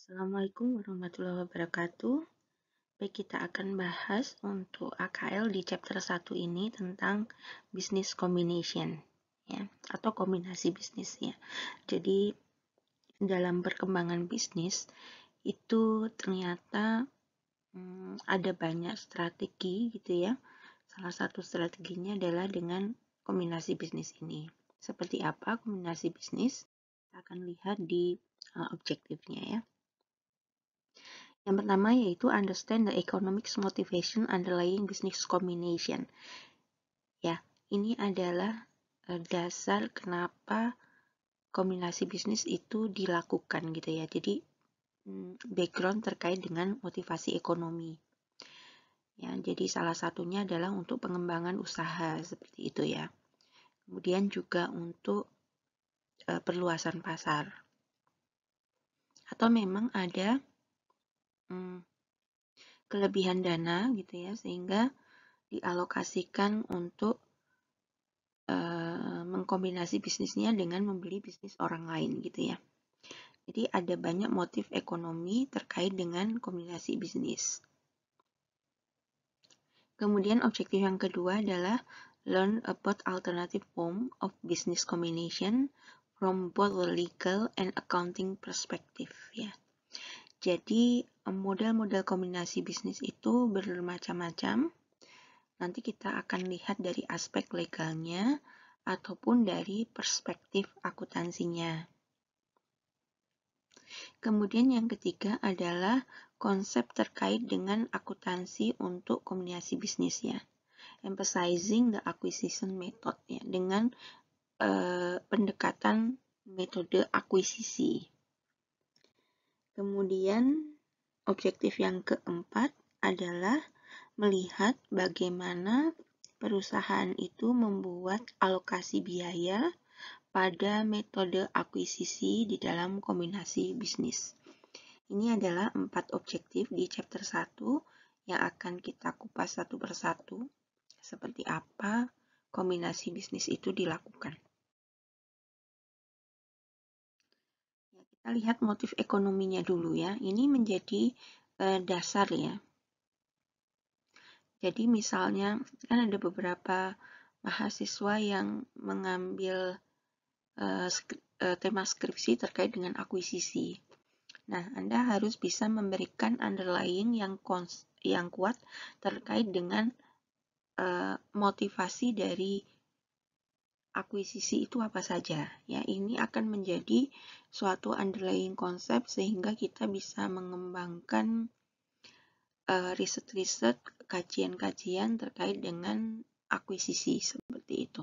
Assalamualaikum warahmatullahi wabarakatuh. Baik, kita akan bahas untuk AKL di chapter 1 ini tentang business combination ya atau kombinasi bisnis ya. Jadi dalam perkembangan bisnis itu ternyata hmm, ada banyak strategi gitu ya. Salah satu strateginya adalah dengan kombinasi bisnis ini. Seperti apa kombinasi bisnis? Kita akan lihat di eh, objektifnya ya. Yang pertama yaitu understand the economics motivation underlying business combination. Ya, ini adalah e, dasar kenapa kombinasi bisnis itu dilakukan gitu ya. Jadi mm, background terkait dengan motivasi ekonomi. Ya, jadi salah satunya adalah untuk pengembangan usaha seperti itu ya. Kemudian juga untuk e, perluasan pasar. Atau memang ada hmm, kelebihan dana gitu ya sehingga dialokasikan untuk uh, mengkombinasi bisnisnya dengan membeli bisnis orang lain gitu ya. Jadi ada banyak motif ekonomi terkait dengan kombinasi bisnis. Kemudian objektif yang kedua adalah learn about alternative form of business combination from both legal and accounting perspective ya. Jadi, model-model kombinasi bisnis itu bermacam-macam. Nanti kita akan lihat dari aspek legalnya ataupun dari perspektif akuntansinya. Kemudian yang ketiga adalah konsep terkait dengan akuntansi untuk kombinasi bisnisnya, Emphasizing the acquisition method ya dengan eh, pendekatan metode akuisisi. Kemudian, objektif yang keempat adalah melihat bagaimana perusahaan itu membuat alokasi biaya pada metode akuisisi di dalam kombinasi bisnis. Ini adalah empat objektif di chapter 1 yang akan kita kupas satu persatu seperti apa kombinasi bisnis itu dilakukan. Kita lihat motif ekonominya dulu ya. Ini menjadi uh, dasar ya. Jadi misalnya kan ada beberapa mahasiswa yang mengambil uh, skri, uh, tema skripsi terkait dengan akuisisi. Nah, Anda harus bisa memberikan underlying yang yang kuat terkait dengan uh, motivasi dari akuisisi itu apa saja. Ya, ini akan menjadi suatu underlying konsep sehingga kita bisa mengembangkan riset eh, riset-riset, kajian-kajian terkait dengan akuisisi seperti itu.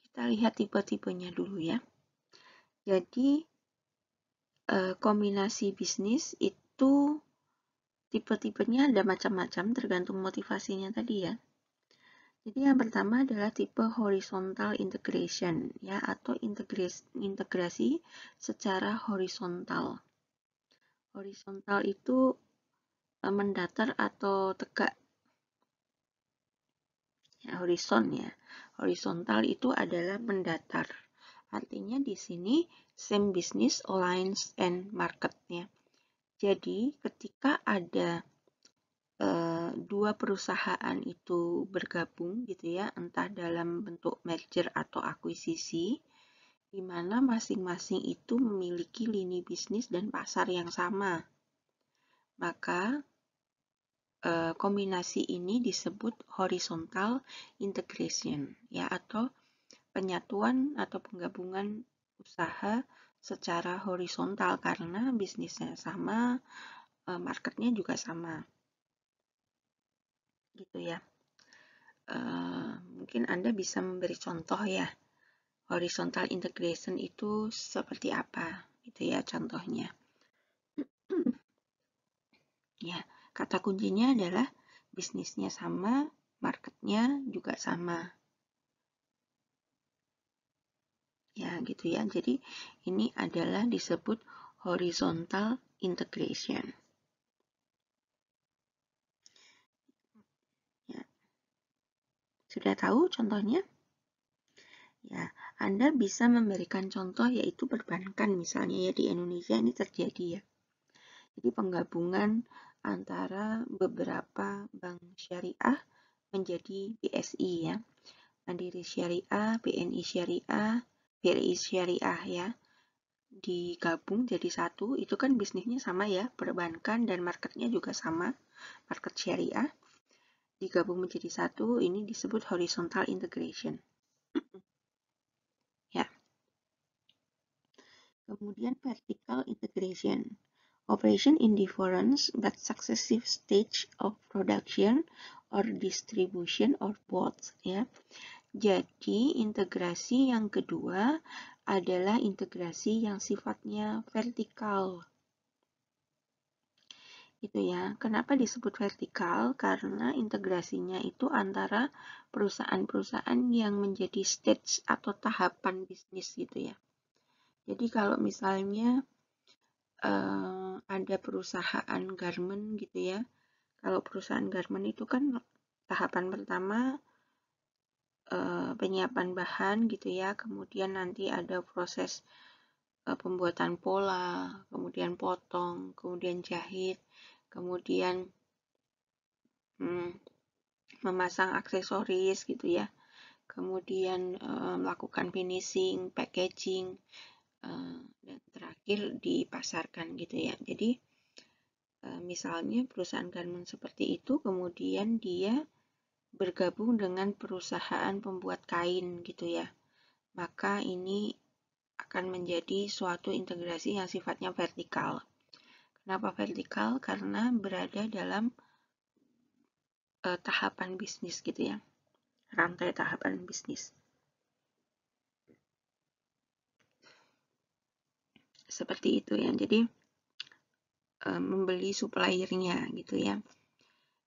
Kita lihat tipe-tipenya dulu ya. Jadi, eh, kombinasi bisnis itu Tipe-tipenya ada macam-macam tergantung motivasinya tadi ya. Jadi yang pertama adalah tipe horizontal integration ya atau integrasi, integrasi secara horizontal. Horizontal itu e, mendatar atau tegak. Ya, horizon ya. Horizontal itu adalah mendatar. Artinya di sini same business, alliance, and market ya. Jadi, ketika ada e, dua perusahaan itu bergabung gitu ya, entah dalam bentuk merger atau akuisisi, di mana masing-masing itu memiliki lini bisnis dan pasar yang sama. Maka e, kombinasi ini disebut horizontal integration ya atau penyatuan atau penggabungan usaha secara horizontal karena bisnisnya sama, eh, marketnya juga sama. Gitu ya. Eh, mungkin Anda bisa memberi contoh ya, horizontal integration itu seperti apa, gitu ya contohnya. ya, kata kuncinya adalah bisnisnya sama, marketnya juga sama ya gitu ya. Jadi ini adalah disebut horizontal integration. Ya. Sudah tahu contohnya? Ya, Anda bisa memberikan contoh yaitu perbankan misalnya ya di Indonesia ini terjadi ya. Jadi penggabungan antara beberapa bank syariah menjadi BSI ya. Mandiri Syariah, BNI Syariah, BRI Syariah ya digabung jadi satu itu kan bisnisnya sama ya perbankan dan marketnya juga sama market syariah digabung menjadi satu ini disebut horizontal integration ya kemudian vertical integration operation in difference but successive stage of production or distribution or both ya jadi, integrasi yang kedua adalah integrasi yang sifatnya vertikal. Itu ya, kenapa disebut vertikal? Karena integrasinya itu antara perusahaan-perusahaan yang menjadi stage atau tahapan bisnis gitu ya. Jadi kalau misalnya eh, ada perusahaan garment gitu ya, kalau perusahaan garment itu kan tahapan pertama Eh, penyiapan bahan gitu ya kemudian nanti ada proses eh, pembuatan pola kemudian potong kemudian jahit kemudian hmm, memasang aksesoris gitu ya kemudian eh, melakukan finishing packaging dan terakhir dipasarkan gitu ya jadi misalnya perusahaan garment seperti itu kemudian dia bergabung dengan perusahaan pembuat kain gitu ya. Maka ini akan menjadi suatu integrasi yang sifatnya vertikal. Kenapa vertikal? Karena berada dalam e, tahapan bisnis gitu ya. Rantai tahapan bisnis. Seperti itu ya. Jadi e, membeli suppliernya gitu ya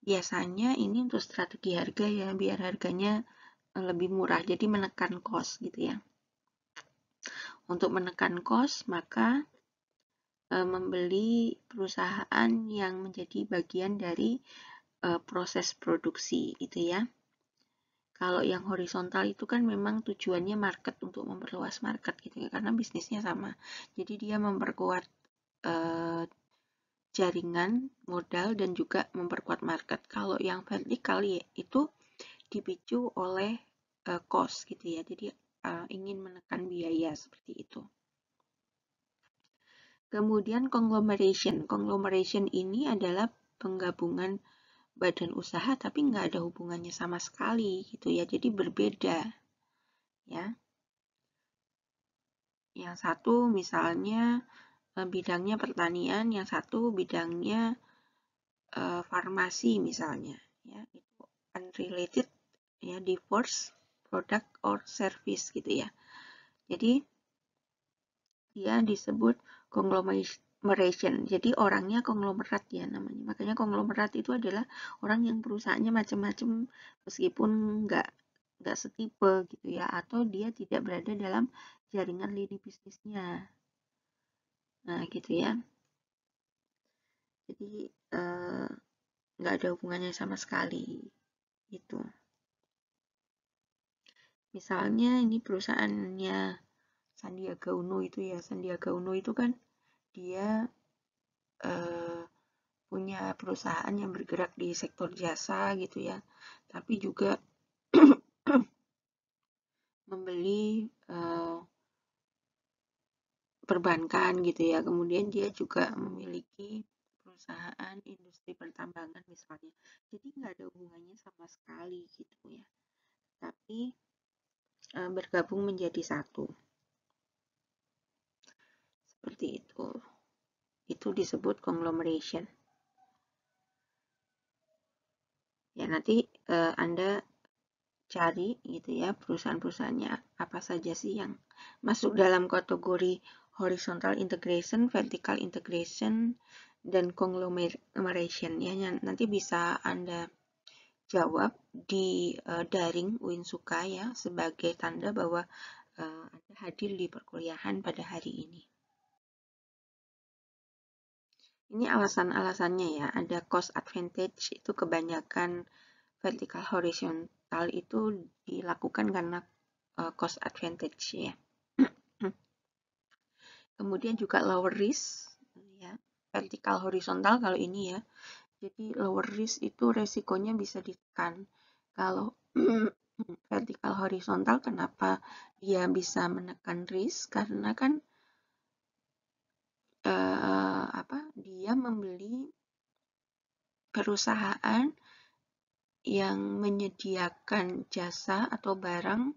biasanya ini untuk strategi harga ya biar harganya eh, lebih murah jadi menekan cost gitu ya untuk menekan cost maka e, membeli perusahaan yang menjadi bagian dari e, proses produksi gitu ya kalau yang horizontal itu kan memang tujuannya market untuk memperluas market gitu ya karena bisnisnya sama jadi dia memperkuat e, jaringan, modal, dan juga memperkuat market. Kalau yang vertikal ya itu dipicu oleh uh, cost gitu ya. Jadi uh, ingin menekan biaya seperti itu. Kemudian conglomeration. Conglomeration ini adalah penggabungan badan usaha tapi nggak ada hubungannya sama sekali gitu ya. Jadi berbeda ya. Yang satu misalnya Eh, bidangnya pertanian, yang satu bidangnya uh, farmasi misalnya, ya itu unrelated ya divorce product or service gitu ya. Jadi dia disebut conglomeration. Jadi orangnya konglomerat ya namanya. Makanya konglomerat itu adalah orang yang perusahaannya macam-macam meskipun nggak nggak setipe gitu ya atau dia tidak berada dalam jaringan lini bisnisnya nah gitu ya jadi eh, nggak uh, ada hubungannya sama sekali itu misalnya ini perusahaannya Sandiaga Uno itu ya Sandiaga Uno itu kan dia uh, punya perusahaan yang bergerak di sektor jasa gitu ya tapi juga membeli uh, perbankan gitu ya. Kemudian dia juga memiliki perusahaan industri pertambangan misalnya. Jadi nggak ada hubungannya sama sekali gitu ya. Tapi e, bergabung menjadi satu. Seperti itu. Itu disebut conglomeration. Ya nanti e, Anda cari gitu ya perusahaan-perusahaannya apa saja sih yang masuk dalam kategori horizontal integration, vertical integration, dan conglomeration ya nanti bisa Anda jawab di uh, daring Uin Suka ya sebagai tanda bahwa uh, Anda hadir di perkuliahan pada hari ini. Ini alasan-alasannya ya, ada cost advantage itu kebanyakan vertical horizontal itu dilakukan karena eh, cost advantage ya kemudian juga lower risk ya vertikal horizontal kalau ini ya jadi lower risk itu resikonya bisa ditekan kalau vertikal horizontal kenapa dia bisa menekan risk karena kan eh, apa dia membeli perusahaan yang menyediakan jasa atau barang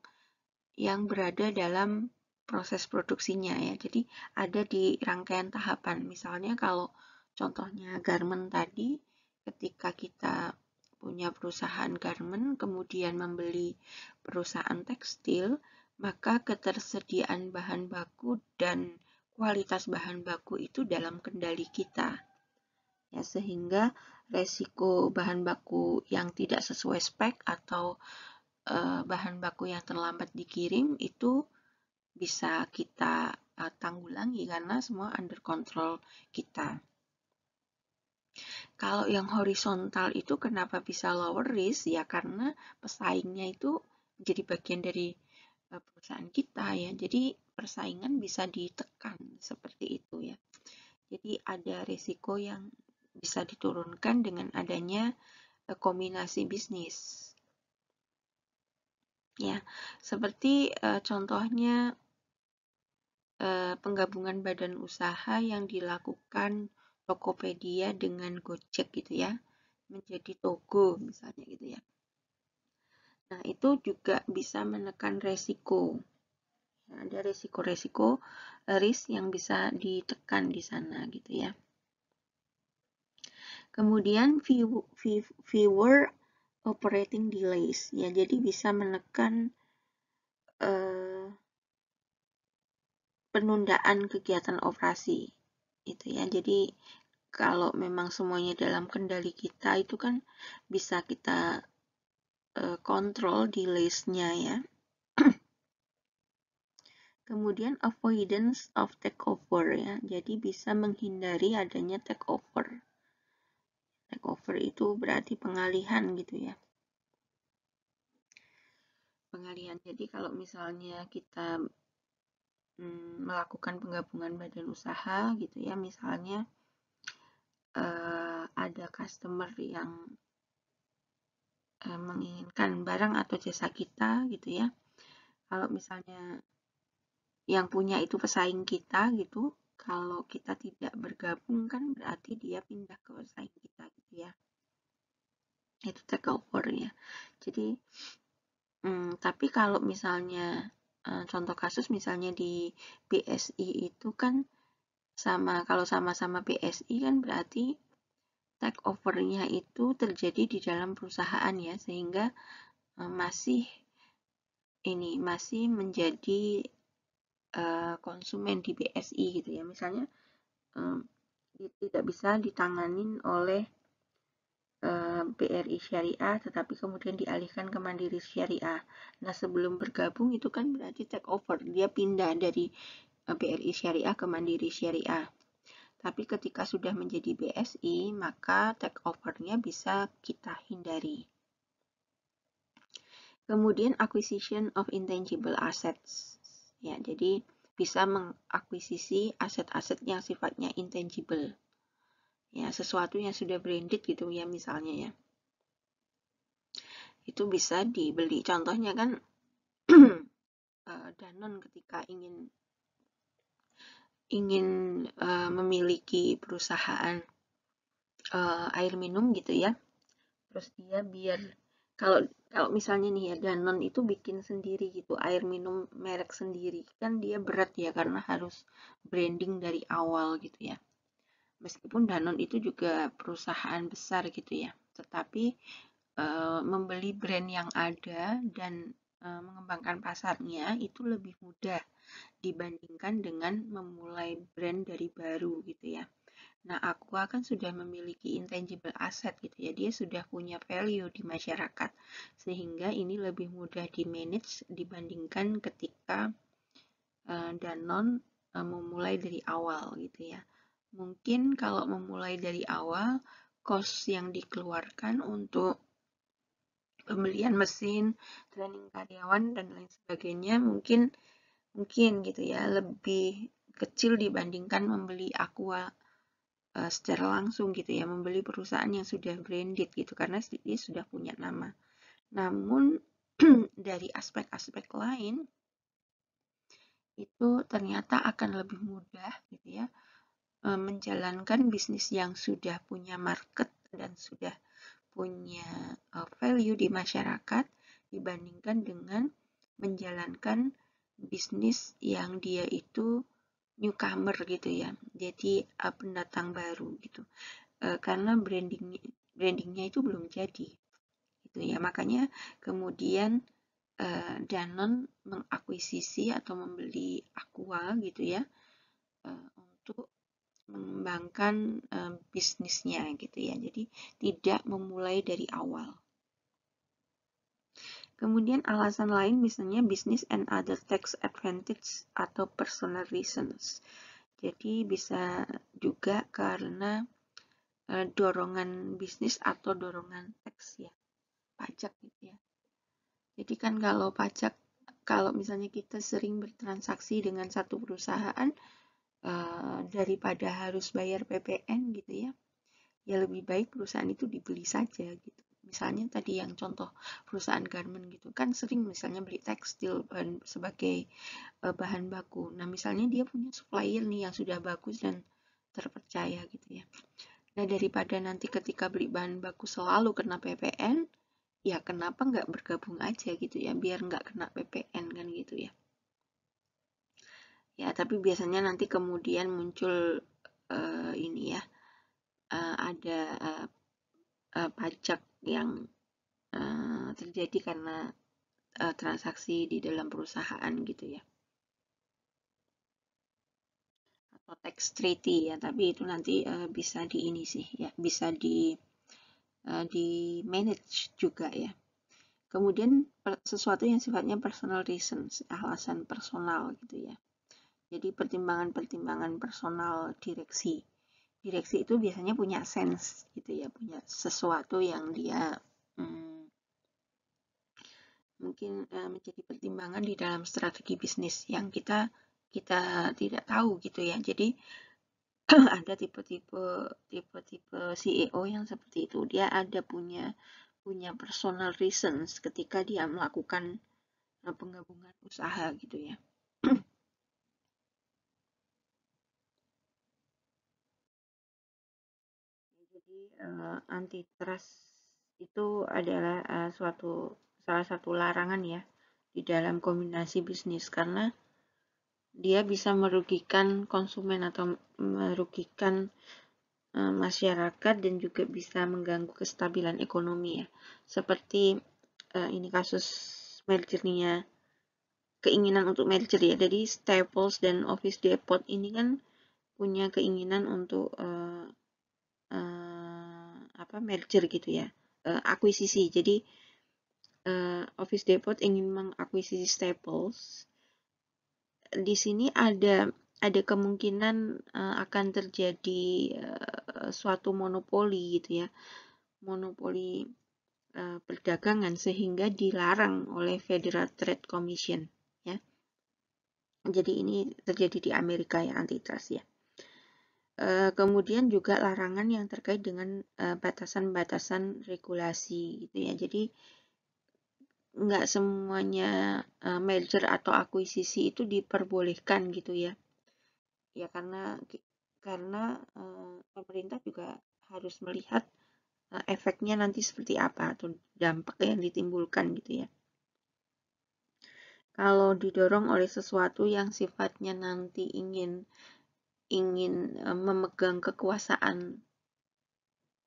yang berada dalam proses produksinya ya. Jadi ada di rangkaian tahapan. Misalnya kalau contohnya garment tadi, ketika kita punya perusahaan garment kemudian membeli perusahaan tekstil, maka ketersediaan bahan baku dan kualitas bahan baku itu dalam kendali kita. Ya, sehingga resiko bahan baku yang tidak sesuai spek atau e, bahan baku yang terlambat dikirim itu bisa kita uh, tanggulangi karena semua under control kita. Kalau yang horizontal itu kenapa bisa lower risk? Ya karena pesaingnya itu jadi bagian dari uh, perusahaan kita ya. Jadi persaingan bisa ditekan seperti itu ya. Jadi ada risiko yang bisa diturunkan dengan adanya uh, kombinasi bisnis. Ya, seperti uh, contohnya Eh, penggabungan badan usaha yang dilakukan Tokopedia dengan Gojek gitu ya menjadi Togo misalnya gitu ya. Nah, itu juga bisa menekan resiko. Nah, ada resiko-resiko eh, risk yang bisa ditekan di sana gitu ya. Kemudian fewer viewer operating delays ya, jadi bisa menekan eh, penundaan kegiatan operasi itu ya jadi kalau memang semuanya dalam kendali kita itu kan bisa kita eh, kontrol di listnya ya kemudian avoidance of takeover ya jadi bisa menghindari adanya takeover takeover itu berarti pengalihan gitu ya pengalihan jadi kalau misalnya kita hmm, melakukan penggabungan badan usaha gitu ya misalnya eh, ada customer yang eh, menginginkan barang atau jasa kita gitu ya kalau misalnya yang punya itu pesaing kita gitu kalau kita tidak bergabung kan berarti dia pindah ke pesaing kita gitu ya itu takeover ya jadi hmm, tapi kalau misalnya Eh, contoh kasus misalnya di BSI itu kan sama kalau sama-sama BSI kan berarti take overnya itu terjadi di dalam perusahaan ya sehingga eh, masih ini masih menjadi eh, konsumen di BSI gitu ya misalnya tidak bisa ditanganin oleh Eh, BRI Syariah tetapi kemudian dialihkan ke Mandiri Syariah. Nah, sebelum bergabung itu kan berarti take over, dia pindah dari eh, BRI Syariah ke Mandiri Syariah. Tapi ketika sudah menjadi BSI, maka take overnya bisa kita hindari. Kemudian acquisition of intangible assets. Ya, jadi bisa mengakuisisi aset-aset yang sifatnya intangible ya sesuatu yang sudah branded gitu ya misalnya ya itu bisa dibeli contohnya kan eh, Danon ketika ingin ingin uh, memiliki perusahaan uh, air minum gitu ya terus dia biar kalau kalau misalnya nih ya Danon itu bikin sendiri gitu air minum merek sendiri kan dia berat ya karena harus branding dari awal gitu ya meskipun Danon itu juga perusahaan besar gitu ya tetapi e, membeli brand yang ada dan e, mengembangkan pasarnya itu lebih mudah dibandingkan dengan memulai brand dari baru gitu ya nah aku akan sudah memiliki intangible asset gitu ya dia sudah punya value di masyarakat sehingga ini lebih mudah di manage dibandingkan ketika e, Danone memulai dari awal gitu ya Mungkin kalau memulai dari awal, kos yang dikeluarkan untuk pembelian mesin, training karyawan dan lain sebagainya mungkin mungkin gitu ya lebih kecil dibandingkan membeli aqua uh, secara langsung gitu ya membeli perusahaan yang sudah branded gitu karena dia sudah punya nama. Namun dari aspek-aspek lain itu ternyata akan lebih mudah gitu ya Eh, menjalankan bisnis yang sudah punya market dan sudah punya eh, value di masyarakat dibandingkan dengan menjalankan bisnis yang dia itu newcomer gitu ya jadi eh, pendatang baru gitu karena branding brandingnya itu belum jadi gitu ya makanya kemudian danon mengakuisisi atau membeli Aqua gitu ya untuk mengembangkan um, bisnisnya gitu ya. Jadi tidak memulai dari awal. Kemudian alasan lain misalnya bisnis and other tax advantage atau personal reasons. Jadi bisa juga karena uh, dorongan bisnis atau dorongan tax ya, pajak gitu ya. Jadi kan kalau pajak kalau misalnya kita sering bertransaksi dengan satu perusahaan, Eh, daripada harus bayar PPN gitu ya ya lebih baik perusahaan itu dibeli saja gitu misalnya tadi yang contoh perusahaan garment gitu kan sering misalnya beli tekstil bahan, eh, sebagai uh, bahan baku nah misalnya dia punya supplier nih yang sudah bagus dan terpercaya gitu ya nah daripada nanti ketika beli bahan baku selalu kena PPN ya kenapa nggak bergabung aja gitu ya biar nggak kena PPN kan gitu ya ya tapi biasanya nanti kemudian muncul uh, ini ya uh, ada uh, uh, pajak yang uh, terjadi karena uh, transaksi di dalam perusahaan gitu ya atau tax treaty ya tapi itu nanti uh, bisa di ini sih ya bisa di di manage juga ya kemudian sesuatu yang sifatnya personal reasons alasan personal gitu ya jadi pertimbangan-pertimbangan personal direksi. Direksi itu biasanya punya sense gitu ya, punya sesuatu yang dia hmm, mungkin uh, menjadi pertimbangan di dalam strategi bisnis yang kita kita tidak tahu gitu ya. Jadi ada tipe-tipe tipe-tipe CEO yang seperti itu. Dia ada punya punya personal reasons ketika dia melakukan eh, penggabungan usaha gitu ya. uh, antitrust itu adalah uh, suatu salah satu larangan ya di dalam kombinasi bisnis karena dia bisa merugikan konsumen atau merugikan uh, masyarakat dan juga bisa mengganggu kestabilan ekonomi ya seperti uh, ini kasus mergernya keinginan untuk merger ya jadi Staples dan Office Depot ini kan punya keinginan untuk uh, uh, apa merger gitu ya uh, akuisisi jadi uh, Office Depot ingin mengakuisisi Staples di sini ada ada kemungkinan uh, akan terjadi uh, suatu monopoli gitu ya monopoli uh, perdagangan sehingga dilarang oleh Federal Trade Commission ya jadi ini terjadi di Amerika ya antitrust ya Eh, kemudian juga larangan yang terkait dengan eh, batasan-batasan uh, regulasi gitu ya. Jadi nggak semuanya uh, merger atau akuisisi itu diperbolehkan gitu ya. Ya karena karena uh, pemerintah juga harus melihat uh, efeknya nanti seperti apa atau dampak yang ditimbulkan gitu ya kalau didorong oleh sesuatu yang sifatnya nanti ingin ingin eh, memegang kekuasaan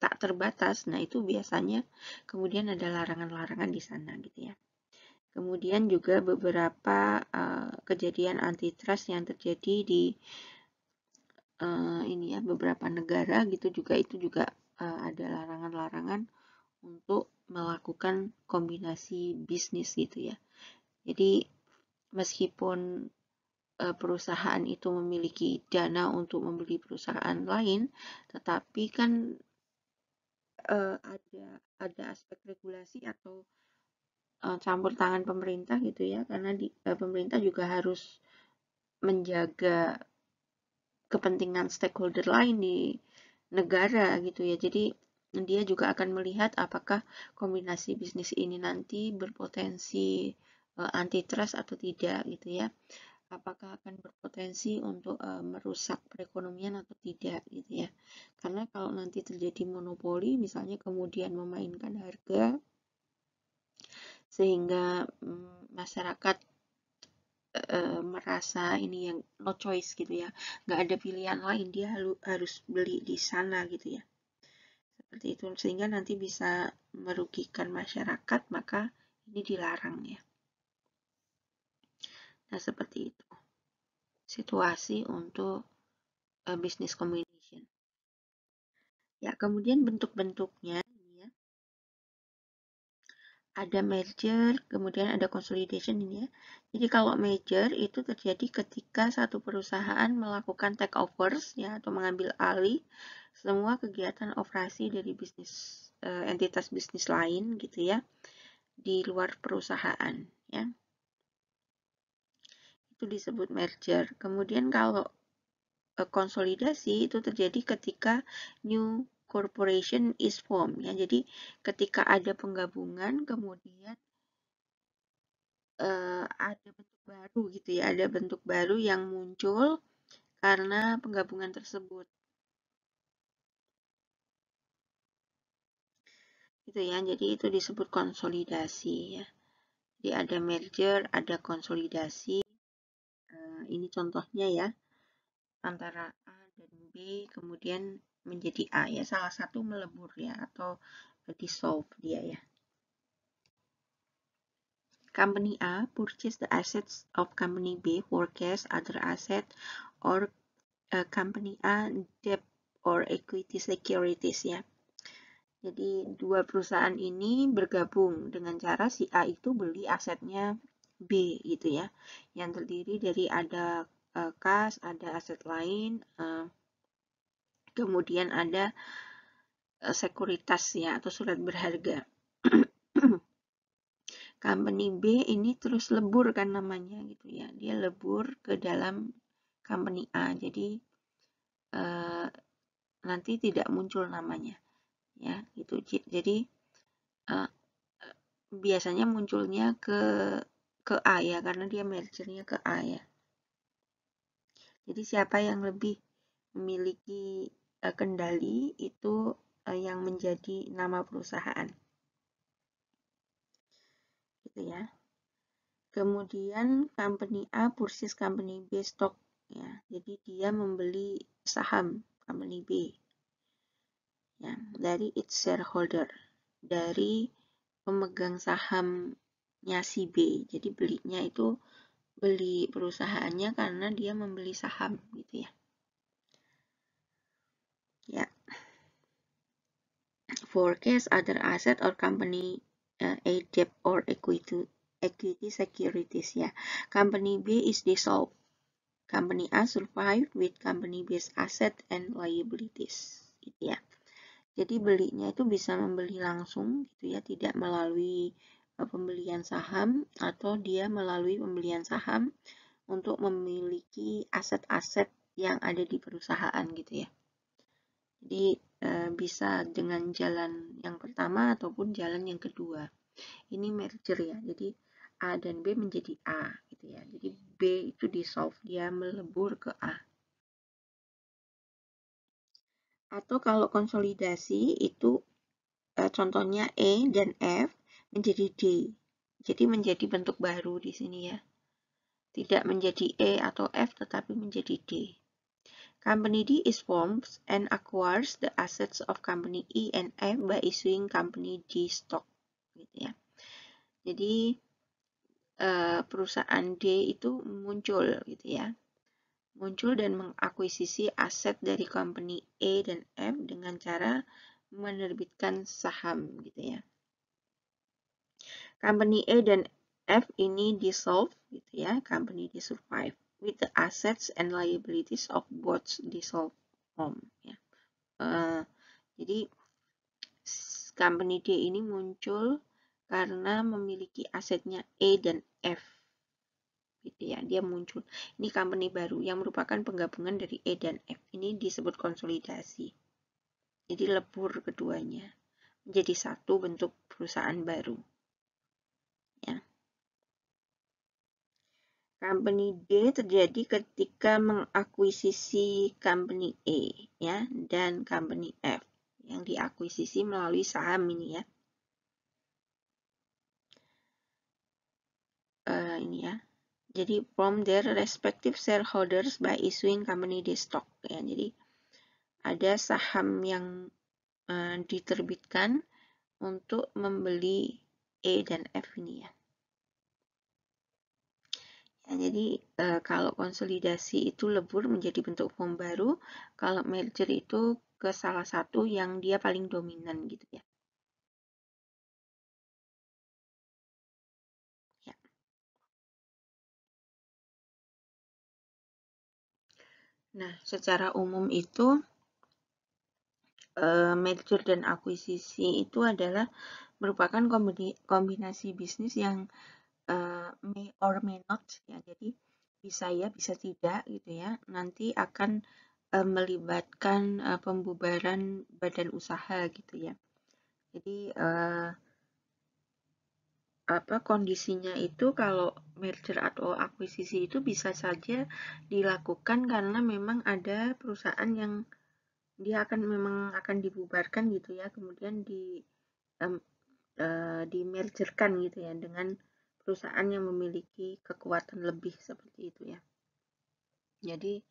tak terbatas, nah itu biasanya kemudian ada larangan-larangan di sana gitu ya. Kemudian juga beberapa uh, kejadian antitrust yang terjadi di uh, ini ya beberapa negara gitu juga itu juga uh, ada larangan-larangan untuk melakukan kombinasi bisnis gitu ya. Jadi meskipun Eh, perusahaan itu memiliki dana untuk membeli perusahaan lain, tetapi kan uh, ada ada aspek regulasi atau uh, campur tangan pemerintah gitu ya, karena di, uh, pemerintah juga harus menjaga kepentingan stakeholder lain di negara gitu ya. Jadi dia juga akan melihat apakah kombinasi bisnis ini nanti berpotensi uh, antitrust atau tidak gitu ya apakah akan berpotensi untuk uh, merusak perekonomian atau tidak gitu ya. Karena kalau nanti terjadi monopoli misalnya kemudian memainkan harga sehingga um, masyarakat uh, merasa ini yang no choice gitu ya. nggak ada pilihan lain dia harus beli di sana gitu ya. Seperti itu sehingga nanti bisa merugikan masyarakat maka ini dilarang ya. Nah, seperti itu. Situasi untuk uh, eh, business combination. Ya, kemudian bentuk-bentuknya ini ya. Ada merger, kemudian ada consolidation ini ya. Jadi kalau merger itu terjadi ketika satu perusahaan melakukan takeovers ya atau mengambil alih semua kegiatan operasi dari bisnis eh, entitas bisnis lain gitu ya di luar perusahaan ya itu disebut merger. Kemudian kalau e, konsolidasi itu terjadi ketika new corporation is formed ya. Jadi ketika ada penggabungan kemudian uh, ada bentuk baru gitu ya, ada bentuk baru yang muncul karena penggabungan tersebut. Gitu ya, jadi itu disebut konsolidasi ya. Jadi ada merger, ada konsolidasi ini contohnya ya antara A dan B kemudian menjadi A ya salah satu melebur ya atau dissolve dia ya Company A purchase the assets of Company B for other asset, or uh, Company A debt or equity securities ya. Jadi dua perusahaan ini bergabung dengan cara si A itu beli asetnya B gitu ya yang terdiri dari ada uh, kas ada aset lain uh, kemudian ada uh, sekuritas ya atau surat berharga company B ini terus lebur kan namanya gitu ya dia lebur ke dalam company A jadi uh, nanti tidak muncul namanya ya gitu jadi uh, biasanya munculnya ke ke A ya karena dia mergernya ke A ya jadi siapa yang lebih memiliki uh, kendali itu uh, yang menjadi nama perusahaan gitu ya kemudian company A versus company B stock ya jadi dia membeli saham company B ya dari its shareholder dari pemegang saham nya si B. Jadi belinya itu beli perusahaannya karena dia membeli saham gitu ya. Ya. Forecast other asset or company uh, A debt or equity equity securities ya. Company B is dissolved. Company A survived with company B's asset and liabilities gitu ya. Jadi belinya itu bisa membeli langsung gitu ya, tidak melalui pembelian saham atau dia melalui pembelian saham untuk memiliki aset-aset yang ada di perusahaan gitu ya. Jadi eh, bisa dengan jalan yang pertama ataupun jalan yang kedua. Ini merger ya. Jadi A dan B menjadi A gitu ya. Jadi B itu di solve dia melebur ke A. Atau kalau konsolidasi itu eh, contohnya E dan F menjadi D. Jadi menjadi bentuk baru di sini ya. Tidak menjadi E atau F tetapi menjadi D. Company D is formed and acquires the assets of company E and F by issuing company D stock. Gitu ya. Jadi eh, perusahaan D itu muncul gitu ya. Muncul dan mengakuisisi aset dari company E dan F dengan cara menerbitkan saham gitu ya company A dan F ini dissolve gitu ya, company D survive with the assets and liabilities of both dissolved form ya. Uh, jadi company D ini muncul karena memiliki asetnya A dan F gitu ya dia muncul ini company baru yang merupakan penggabungan dari A dan F ini disebut konsolidasi jadi lebur keduanya menjadi satu bentuk perusahaan baru company D terjadi ketika mengakuisisi company A, e, ya dan company F yang diakuisisi melalui saham ini ya. Uh, ini ya. Jadi from their respective shareholders by issuing company D stock ya. Jadi ada saham yang uh, diterbitkan untuk membeli E dan F ini ya. Nah, jadi e, kalau konsolidasi itu lebur menjadi bentuk form baru, kalau merger itu ke salah satu yang dia paling dominan gitu ya. ya. Nah, secara umum itu e, merger dan akuisisi itu adalah merupakan kombinasi bisnis yang uh, may or may not ya, jadi bisa ya, bisa tidak gitu ya, nanti akan, uh, melibatkan, uh, pembubaran badan usaha gitu ya. Jadi, uh, apa, kondisinya itu kalau merger atau akuisisi itu bisa saja dilakukan karena memang ada perusahaan yang dia akan memang akan dibubarkan gitu ya, kemudian di, um, uh, di gitu ya dengan perusahaan yang memiliki kekuatan lebih seperti itu ya. Jadi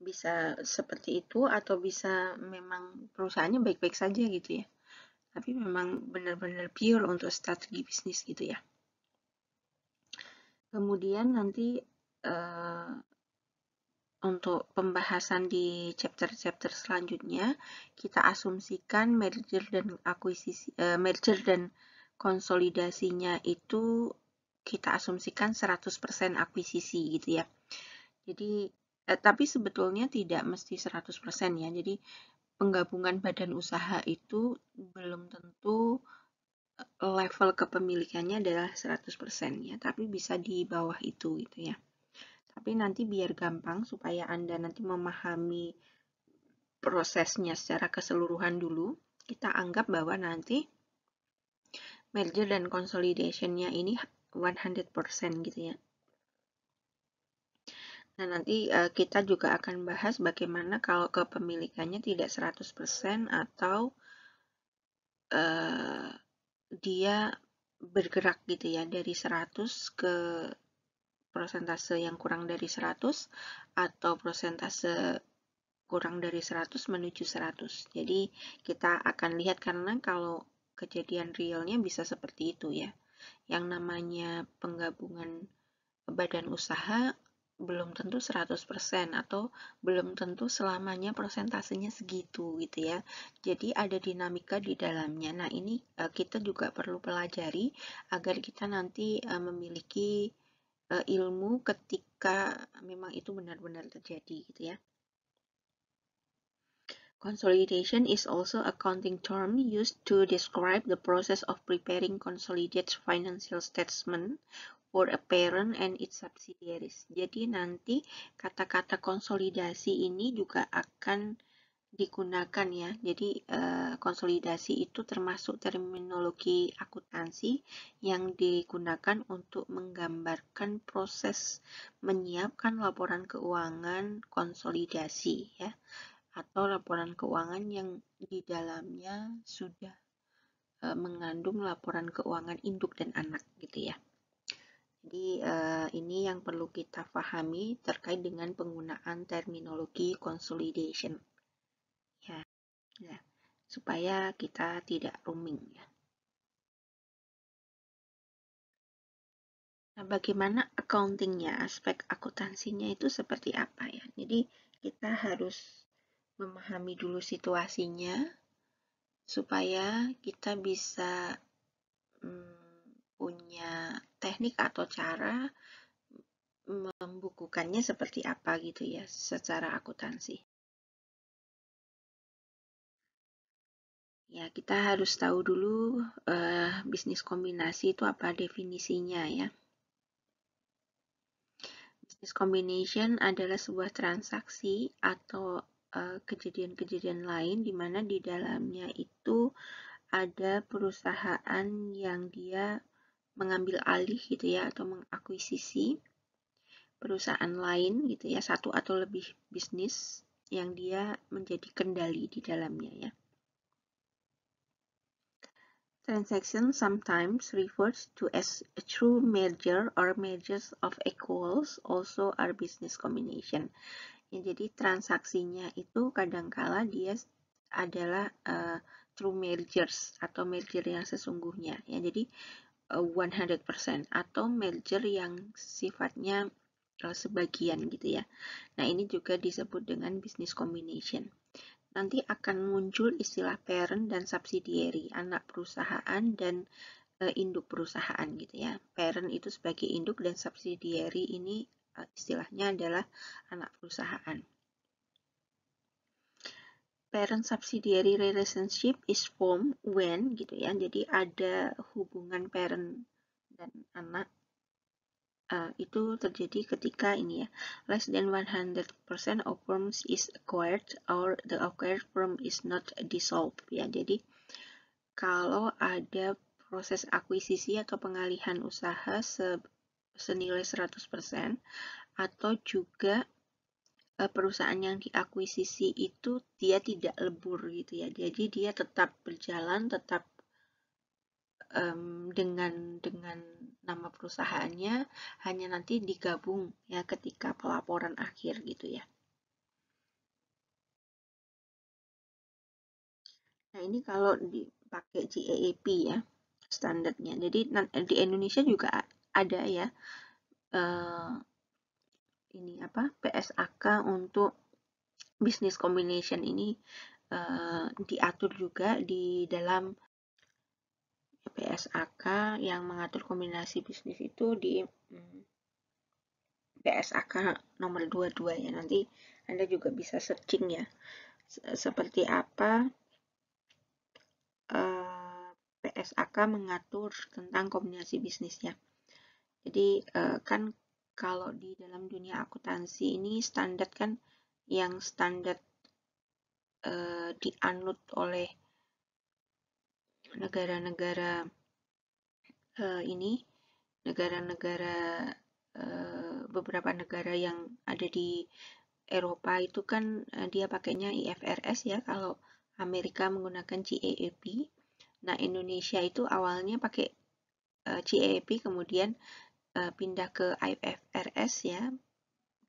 bisa seperti itu atau bisa memang perusahaannya baik-baik saja gitu ya. Tapi memang benar-benar pure untuk strategi bisnis gitu ya. Kemudian nanti uh, untuk pembahasan di chapter-chapter selanjutnya kita asumsikan merger dan akuisisi uh, merger dan konsolidasinya itu kita asumsikan 100% akuisisi gitu ya. Jadi eh, tapi sebetulnya tidak mesti 100% ya. Jadi penggabungan badan usaha itu belum tentu eh, level kepemilikannya adalah 100% ya, tapi bisa di bawah itu gitu ya. Tapi nanti biar gampang supaya Anda nanti memahami prosesnya secara keseluruhan dulu, kita anggap bahwa nanti merger dan consolidationnya ini 100% gitu ya. Nah, nanti uh, kita juga akan bahas bagaimana kalau kepemilikannya tidak 100% atau uh, dia bergerak gitu ya dari 100 ke persentase yang kurang dari 100 atau persentase kurang dari 100 menuju 100. Jadi kita akan lihat karena kalau kejadian realnya bisa seperti itu ya yang namanya penggabungan badan usaha belum tentu 100% atau belum tentu selamanya persentasenya segitu gitu ya. Jadi ada dinamika di dalamnya. Nah, ini e, kita juga perlu pelajari agar kita nanti e, memiliki e, ilmu ketika memang itu benar-benar terjadi gitu ya. Consolidation is also a accounting term used to describe the process of preparing consolidated financial statement for a parent and its subsidiaries. Jadi nanti kata-kata konsolidasi ini juga akan digunakan ya. Jadi eh, konsolidasi itu termasuk terminologi akuntansi yang digunakan untuk menggambarkan proses menyiapkan laporan keuangan konsolidasi ya atau laporan keuangan yang di dalamnya sudah e, mengandung laporan keuangan induk dan anak gitu ya. Jadi e, ini yang perlu kita pahami terkait dengan penggunaan terminologi consolidation. Ya. ya supaya kita tidak roaming ya. Nah, bagaimana accountingnya, aspek akuntansinya itu seperti apa ya? Jadi kita harus memahami dulu situasinya supaya kita bisa mm, punya teknik atau cara membukukannya seperti apa gitu ya secara akuntansi. Ya, kita harus tahu dulu eh, bisnis kombinasi itu apa definisinya ya. bisnis combination adalah sebuah transaksi atau Eh, kejadian-kejadian lain di mana di dalamnya itu ada perusahaan yang dia mengambil alih gitu ya atau mengakuisisi perusahaan lain gitu ya satu atau lebih bisnis yang dia menjadi kendali di dalamnya ya. Transaction sometimes refers to as a true merger or mergers of equals also are business combination. Ya, jadi transaksinya itu kadangkala dia adalah uh, true mergers atau merger yang sesungguhnya. Ya, jadi uh, eh, 100% atau merger yang sifatnya uh, sebagian gitu ya. Nah, ini juga disebut dengan business combination. Nanti akan muncul istilah parent dan subsidiary, anak perusahaan dan uh, induk perusahaan gitu ya. Parent itu sebagai induk dan subsidiary ini Eh, istilahnya adalah anak perusahaan. Parent subsidiary relationship is formed when gitu ya. Jadi ada hubungan parent dan anak uh, itu terjadi ketika ini ya less than 100% of firms is acquired or the acquired firm is not dissolved ya jadi kalau ada proses akuisisi atau pengalihan usaha se senilai 100% atau juga eh, perusahaan yang diakuisisi itu dia tidak lebur gitu ya. Jadi dia tetap berjalan, tetap um, dengan dengan nama perusahaannya hanya nanti digabung ya ketika pelaporan akhir gitu ya. Nah, ini kalau dipakai GAAP e e ya standarnya. Jadi di Indonesia juga ada ya uh, ini apa PSAK untuk bisnis combination ini uh, diatur juga di dalam PSAK yang mengatur kombinasi bisnis itu di hmm, PSAK nomor 22 ya nanti Anda juga bisa searching ya seperti apa eh, PSAK mengatur tentang kombinasi bisnisnya. Jadi eh, kan kalau di dalam dunia akuntansi ini standar kan yang standar uh, eh, dianut oleh negara-negara eh, ini, negara-negara beberapa negara yang ada di Eropa itu kan dia pakainya IFRS ya kalau Amerika menggunakan GAAP. E e nah, Indonesia itu awalnya pakai uh, kemudian Eh, pindah ke IFRS ya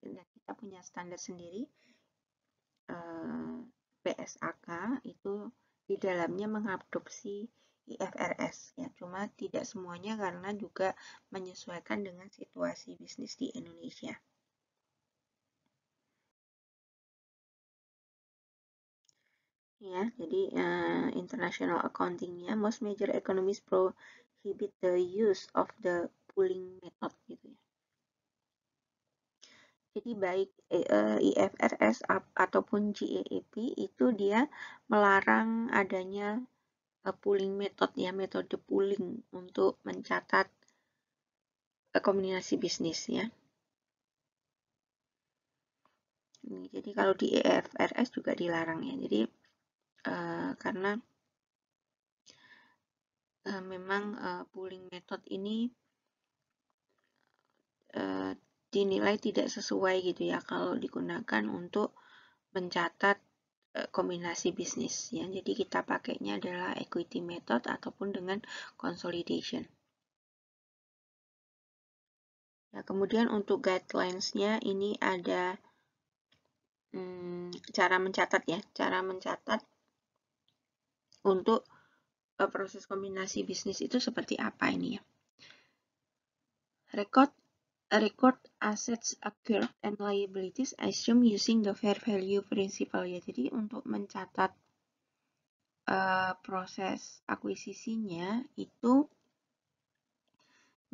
dan kita punya standar sendiri eh, PSAK itu di dalamnya mengadopsi IFRS ya cuma tidak semuanya karena juga menyesuaikan dengan situasi bisnis di Indonesia ya jadi uh, international accounting-nya most major economies prohibit the use of the pooling method gitu ya. Jadi baik e, e, IFRS ataupun GAAP e itu dia melarang adanya pooling method ya, metode pooling untuk mencatat kombinasi bisnis ya. jadi kalau di IFRS juga dilarang ya. Jadi karena memang pooling method ini Eh, dinilai tidak sesuai gitu ya kalau digunakan untuk mencatat eh, kombinasi bisnis ya. Jadi kita pakainya adalah equity method ataupun dengan consolidation. Nah, kemudian untuk guidelines-nya ini ada hmm, cara mencatat ya, cara mencatat untuk eh, proses kombinasi bisnis itu seperti apa ini ya. Record record assets accurate and liabilities assume using the fair value principle ya. Jadi untuk mencatat uh, proses akuisisinya itu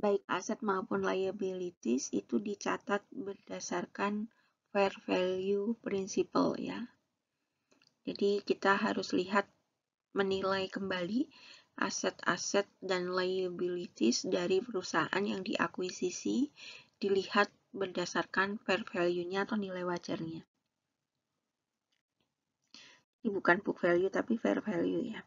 baik aset maupun liabilities itu dicatat berdasarkan fair value principle ya. Jadi kita harus lihat menilai kembali aset-aset dan liabilities dari perusahaan yang diakuisisi dilihat berdasarkan fair value-nya atau nilai wajarnya. Ini bukan book value tapi fair value ya.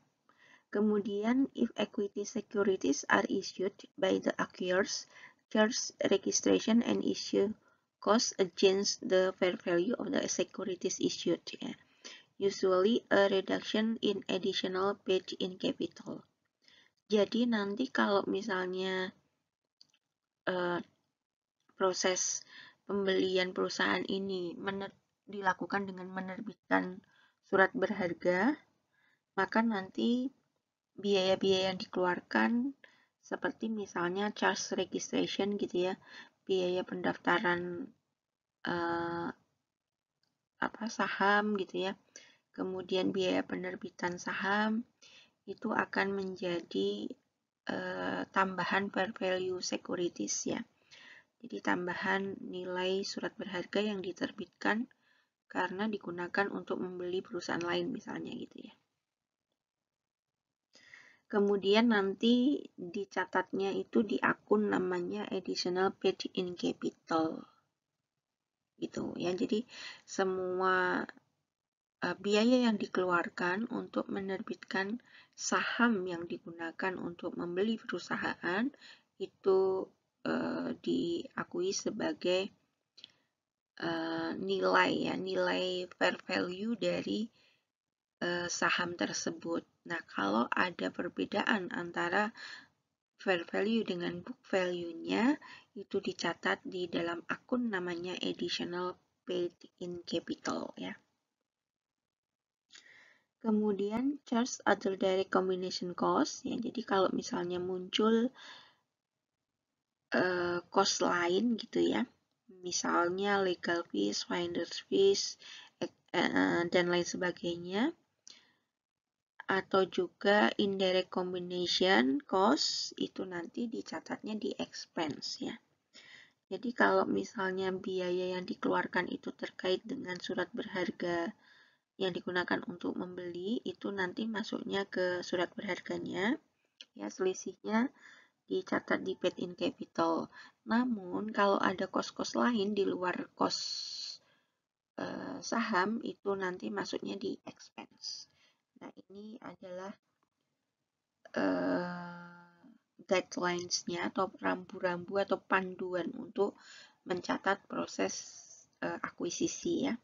Kemudian, if equity securities are issued by the acquirers, charge registration and issue cost against the fair value of the securities issued. Ya. Usually a reduction in additional paid in capital. Jadi nanti kalau misalnya uh, proses pembelian perusahaan ini mener dilakukan dengan menerbitkan surat berharga, maka nanti biaya-biaya yang dikeluarkan seperti misalnya charge registration gitu ya, biaya pendaftaran eh, apa saham gitu ya, kemudian biaya penerbitan saham itu akan menjadi eh, tambahan per value securities ya. Jadi tambahan nilai surat berharga yang diterbitkan karena digunakan untuk membeli perusahaan lain misalnya gitu ya. Kemudian nanti dicatatnya itu di akun namanya additional paid in capital. Gitu ya. Jadi semua uh, biaya yang dikeluarkan untuk menerbitkan saham yang digunakan untuk membeli perusahaan itu Eh, diakui sebagai uh, nilai ya nilai fair value dari uh, saham tersebut. Nah kalau ada perbedaan antara fair value dengan book value-nya itu dicatat di dalam akun namanya additional paid in capital ya. Kemudian charge other direct combination cost ya. Jadi kalau misalnya muncul Eh, cost lain gitu ya misalnya legal fees, finder fees, eh, eh, dan lain sebagainya atau juga indirect combination cost itu nanti dicatatnya di expense ya. Jadi kalau misalnya biaya yang dikeluarkan itu terkait dengan surat berharga yang digunakan untuk membeli itu nanti masuknya ke surat berharganya ya selisihnya dicatat di paid in capital. Namun kalau ada kos-kos lain di luar kos eh, saham itu nanti masuknya di expense. Nah, ini adalah eh, guidelines-nya atau rambu-rambu atau panduan untuk mencatat proses eh, akuisisi ya.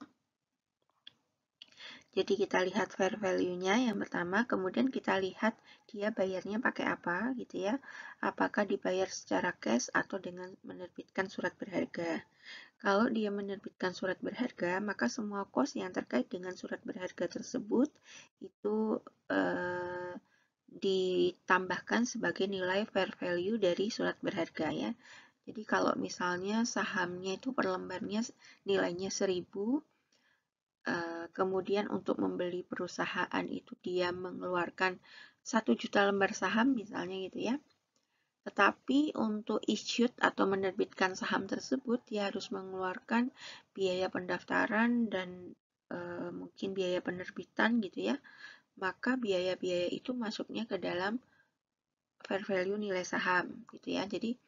Jadi kita lihat fair value-nya yang pertama, kemudian kita lihat dia bayarnya pakai apa gitu ya. Apakah dibayar secara cash atau dengan menerbitkan surat berharga. Kalau dia menerbitkan surat berharga, maka semua kos yang terkait dengan surat berharga tersebut itu eh, ditambahkan sebagai nilai fair value dari surat berharga ya. Jadi kalau misalnya sahamnya itu per lembarnya nilainya 1000, Eh, kemudian untuk membeli perusahaan itu dia mengeluarkan satu juta lembar saham misalnya gitu ya. Tetapi untuk issued atau menerbitkan saham tersebut dia harus mengeluarkan biaya pendaftaran dan e, mungkin biaya penerbitan gitu ya. Maka biaya-biaya itu masuknya ke dalam fair value nilai saham gitu ya. Jadi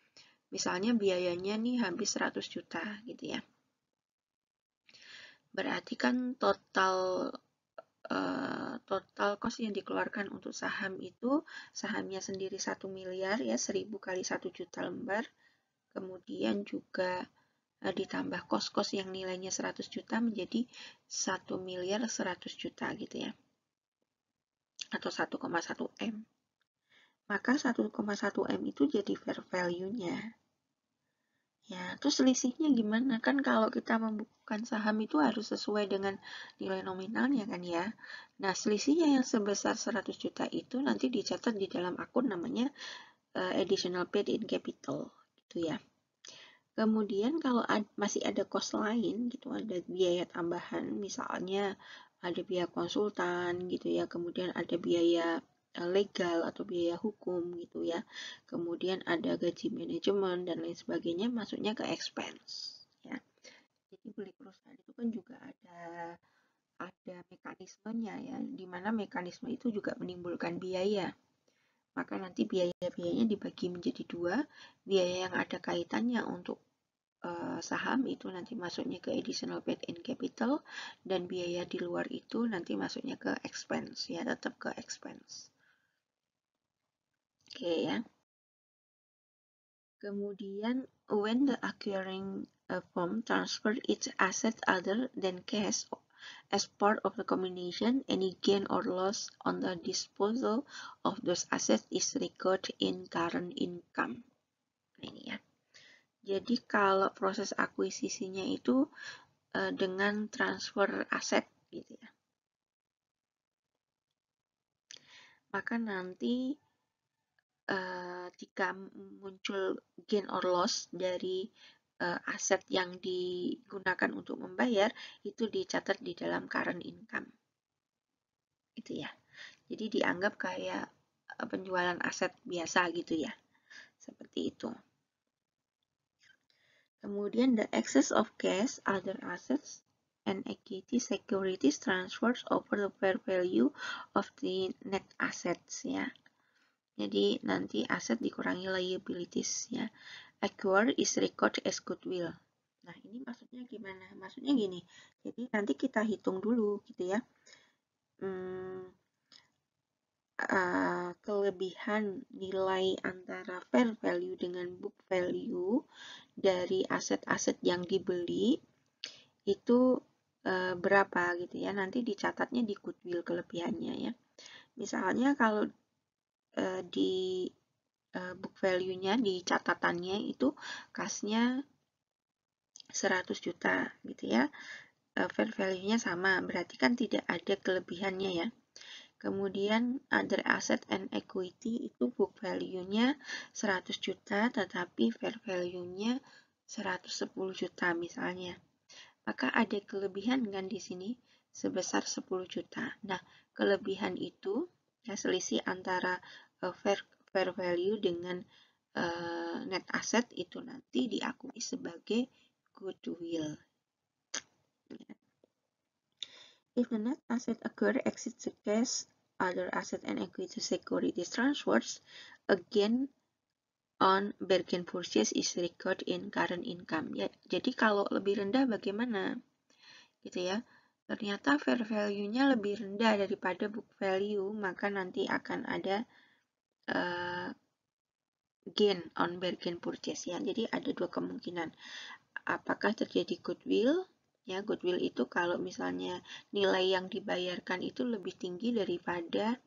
misalnya biayanya nih habis 100 juta gitu ya berarti kan total Uh, total kos yang dikeluarkan untuk saham itu sahamnya sendiri satu miliar ya seribu kali satu juta lembar kemudian juga uh, ditambah kos-kos yang nilainya 100 juta menjadi satu miliar 100 juta gitu ya atau 1,1 M maka 1,1 M itu jadi fair value-nya Ya, terus selisihnya gimana? Kan kalau kita membukukan saham itu harus sesuai dengan nilai nominalnya kan ya. Nah, selisihnya yang sebesar 100 juta itu nanti dicatat di dalam akun namanya uh, additional paid in capital gitu ya. Kemudian kalau ad, masih ada cost lain gitu, ada biaya tambahan misalnya ada biaya konsultan gitu ya, kemudian ada biaya Eh, legal atau biaya hukum gitu ya. Kemudian ada gaji manajemen dan lain sebagainya masuknya ke expense ya. Jadi beli perusahaan itu kan juga ada ada mekanismenya ya, di mana mekanisme itu juga menimbulkan biaya. Maka nanti biaya-biayanya dibagi menjadi dua, biaya yang ada kaitannya untuk eh, saham itu nanti masuknya ke additional paid in capital dan biaya di luar itu nanti masuknya ke expense ya tetap ke expense Oke okay, ya. Kemudian, when the acquiring uh, firm transfer its asset other than cash as part of the combination, any gain or loss on the disposal of those assets is recorded in current income. Nah, ini ya. Jadi kalau proses akuisisinya itu uh, dengan transfer aset gitu ya. Maka nanti uh, muncul gain or loss dari uh, aset yang digunakan untuk membayar itu dicatat di dalam current income. Itu ya. Jadi dianggap kayak eh, penjualan aset biasa gitu ya. Seperti itu. Kemudian the excess of cash, other assets, and equity securities transfers over the fair value of the net assets ya. Jadi nanti aset dikurangi liabilities ya. Acquire is record as goodwill. Nah, ini maksudnya gimana? Maksudnya gini. Jadi nanti kita hitung dulu gitu ya. Hmm, uh, kelebihan nilai antara fair value dengan book value dari aset-aset yang dibeli itu uh, berapa gitu ya. Nanti dicatatnya di goodwill kelebihannya ya. Misalnya kalau Eh, di uh, book value-nya di catatannya itu kasnya 100 juta gitu ya. Uh, fair value-nya sama, berarti kan tidak ada kelebihannya ya. Kemudian other asset and equity itu book value-nya 100 juta tetapi fair value-nya 110 juta misalnya. Maka ada kelebihan kan di sini sebesar 10 juta. Nah, kelebihan itu ya selisih antara Eh, fair, fair value dengan uh, net asset itu nanti diakui sebagai goodwill. If the net asset acquired exit the cash, other asset and equity securities transfers, again on bargain purchase is recorded in current income. Ya, jadi kalau lebih rendah bagaimana? Gitu ya. Ternyata fair value-nya lebih rendah daripada book value, maka nanti akan ada uh, gain on bargain purchase ya. Jadi ada dua kemungkinan. Apakah terjadi goodwill? Ya, goodwill itu kalau misalnya nilai yang dibayarkan itu lebih tinggi daripada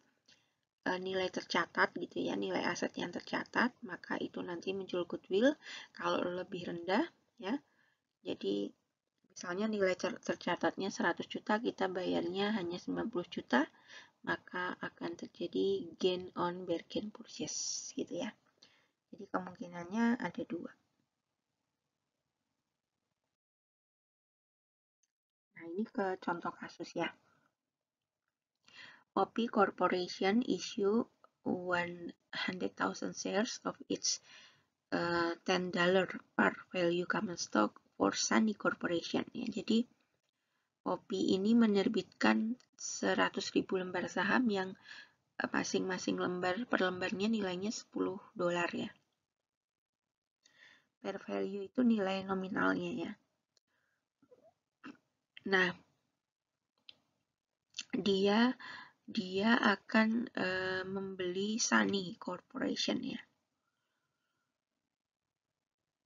eh, nilai tercatat gitu ya, nilai aset yang tercatat, maka itu nanti muncul goodwill. Kalau lebih rendah ya. Jadi Misalnya nilai tercatatnya 100 juta, kita bayarnya hanya 90 juta, maka akan terjadi gain on bargain purchase gitu ya. Jadi kemungkinannya ada dua. Nah, ini ke contoh kasus ya. OP Corporation issue 100,000 shares of its uh, $10 par value common stock for Sunny Corporation ya. Jadi OPI ini menerbitkan 100.000 lembar saham yang eh, masing-masing lembar per lembarnya nilainya 10 dolar ya. Fair value itu nilai nominalnya ya. Nah, dia dia akan e, membeli Sunny Corporation ya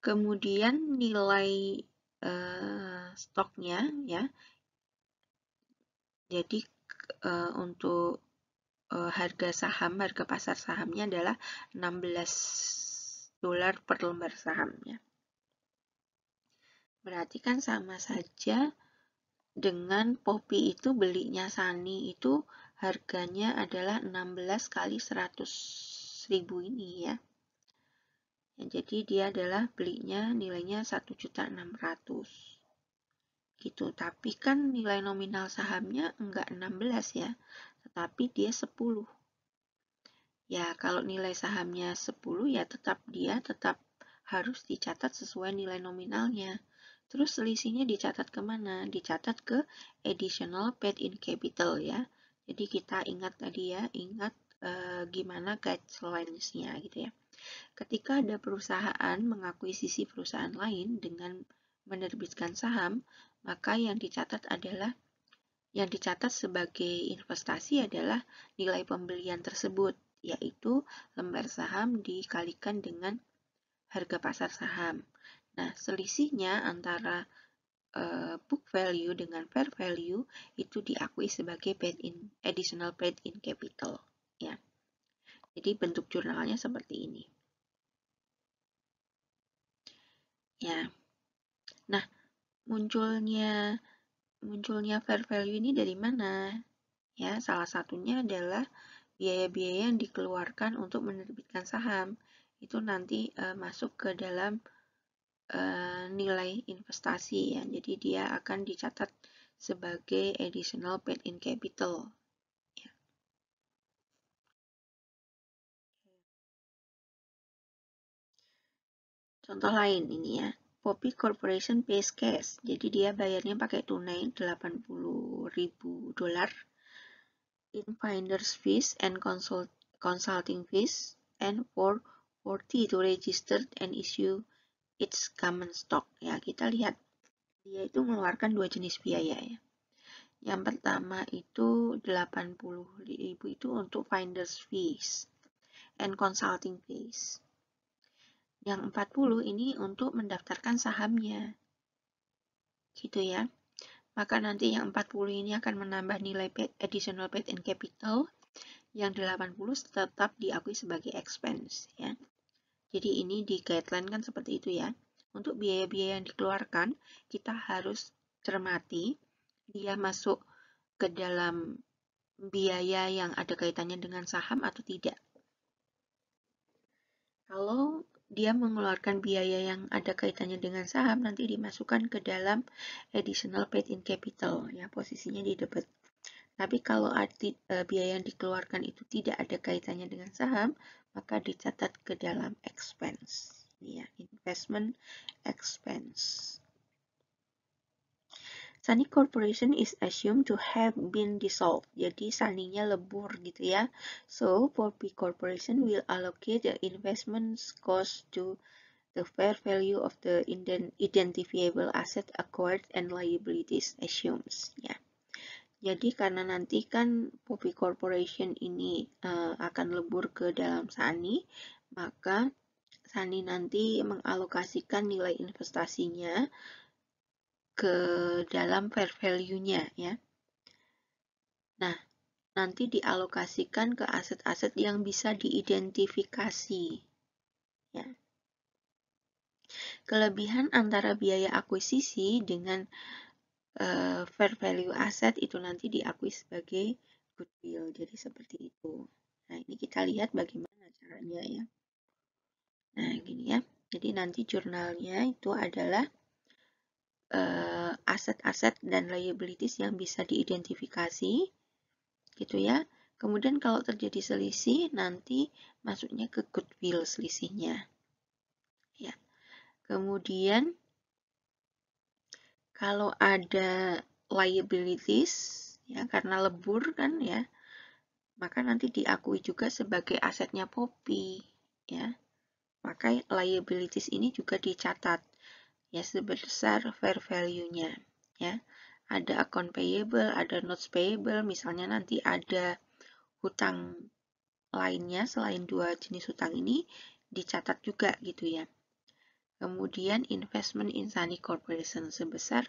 kemudian nilai uh, stoknya ya jadi uh, untuk uh, harga saham harga pasar sahamnya adalah 16 dolar per lembar sahamnya. berarti kan sama saja dengan popi itu belinya Sani itu harganya adalah 16 kali 100 ribu ini ya Ya, jadi dia adalah belinya nilainya 1.600 gitu. Tapi kan nilai nominal sahamnya enggak 16 ya, tetapi dia 10. Ya, kalau nilai sahamnya 10 ya tetap dia tetap harus dicatat sesuai nilai nominalnya. Terus selisihnya dicatat kemana? Dicatat ke additional paid in capital ya. Jadi kita ingat tadi ya, ingat e, gimana guidelines-nya gitu ya. Ketika ada perusahaan mengakuisisi perusahaan lain dengan menerbitkan saham, maka yang dicatat adalah yang dicatat sebagai investasi adalah nilai pembelian tersebut, yaitu lembar saham dikalikan dengan harga pasar saham. Nah, selisihnya antara eh, book value dengan fair value itu diakui sebagai paid in additional paid in capital ya jadi bentuk jurnalnya seperti ini. Ya. Nah, munculnya munculnya fair value ini dari mana? Ya, salah satunya adalah biaya-biaya yang dikeluarkan untuk menerbitkan saham. Itu nanti e, masuk ke dalam e, nilai investasi ya. Jadi dia akan dicatat sebagai additional paid in capital Contoh lain ini ya. Poppy Corporation pays cash. Jadi dia bayarnya pakai tunai 80 ribu dolar in finder's fees and consult consulting fees and for 40 to register and issue its common stock. Ya, kita lihat dia itu mengeluarkan dua jenis biaya ya. Yang pertama itu 80 ribu itu untuk finder's fees and consulting fees yang 40 ini untuk mendaftarkan sahamnya. Gitu ya. Maka nanti yang 40 ini akan menambah nilai additional paid in capital. Yang 80 tetap diakui sebagai expense. ya. Jadi ini di guideline kan seperti itu ya. Untuk biaya-biaya yang dikeluarkan, kita harus cermati dia masuk ke dalam biaya yang ada kaitannya dengan saham atau tidak. Kalau dia mengeluarkan biaya yang ada kaitannya dengan saham nanti dimasukkan ke dalam additional paid in capital ya posisinya di debit. Tapi kalau arti, e, biaya yang dikeluarkan itu tidak ada kaitannya dengan saham, maka dicatat ke dalam expense. Ya, investment expense. Sunny Corporation is assumed to have been dissolved. Jadi saninya lebur gitu ya. So, 4 Corporation will allocate the investment cost to the fair value of the identifiable asset acquired and liabilities assumes. Ya. Jadi karena nanti kan Poppy Corporation ini uh, akan lebur ke dalam Sunny, maka Sunny nanti mengalokasikan nilai investasinya ke dalam fair value-nya ya. Nah, nanti dialokasikan ke aset-aset yang bisa diidentifikasi. Ya. Kelebihan antara biaya akuisisi dengan uh, fair value aset itu nanti diakui sebagai goodwill. Jadi seperti itu. Nah, ini kita lihat bagaimana caranya ya. Nah, gini ya. Jadi nanti jurnalnya itu adalah Eh, aset-aset dan liabilities yang bisa diidentifikasi gitu ya. Kemudian kalau terjadi selisih nanti masuknya ke goodwill selisihnya. Ya. Kemudian kalau ada liabilities ya karena lebur kan ya. Maka nanti diakui juga sebagai asetnya popi, ya. Maka liabilities ini juga dicatat ya sebesar fair value-nya ya. Ada account payable, ada notes payable, misalnya nanti ada hutang lainnya selain dua jenis hutang ini dicatat juga gitu ya. Kemudian investment in Sunny Corporation sebesar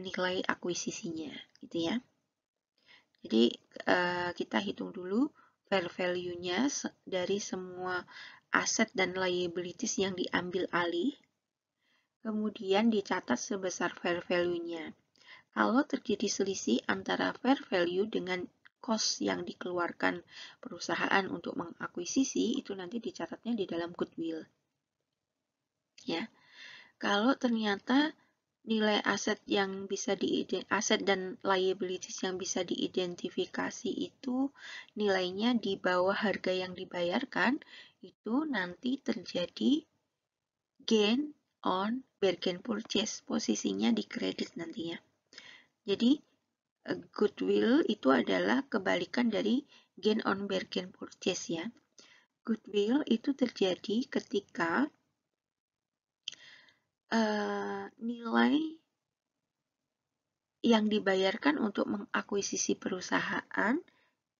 nilai akuisisinya gitu ya. Jadi eh, kita hitung dulu fair value-nya dari semua aset dan liabilities yang diambil alih kemudian dicatat sebesar fair value-nya. Kalau terjadi selisih antara fair value dengan cost yang dikeluarkan perusahaan untuk mengakuisisi, itu nanti dicatatnya di dalam goodwill. Ya. Kalau ternyata nilai aset yang bisa di aset dan liabilities yang bisa diidentifikasi itu nilainya di bawah harga yang dibayarkan itu nanti terjadi gain on bargain purchase posisinya di kredit nantinya jadi eh, goodwill itu adalah kebalikan dari gain on bargain purchase ya goodwill itu terjadi ketika uh, nilai yang dibayarkan untuk mengakuisisi perusahaan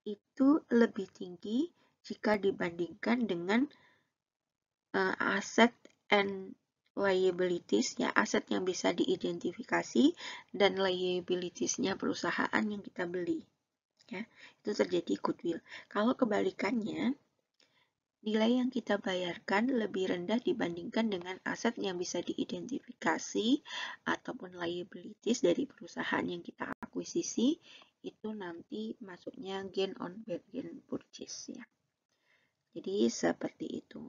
itu lebih tinggi jika dibandingkan dengan uh, aset and liabilitiesnya aset yang bisa diidentifikasi dan liabilitiesnya perusahaan yang kita beli ya itu terjadi goodwill kalau kebalikannya nilai yang kita bayarkan lebih rendah dibandingkan dengan aset yang bisa diidentifikasi ataupun liabilities dari perusahaan yang kita akuisisi itu nanti masuknya gain on bargain purchase ya jadi seperti itu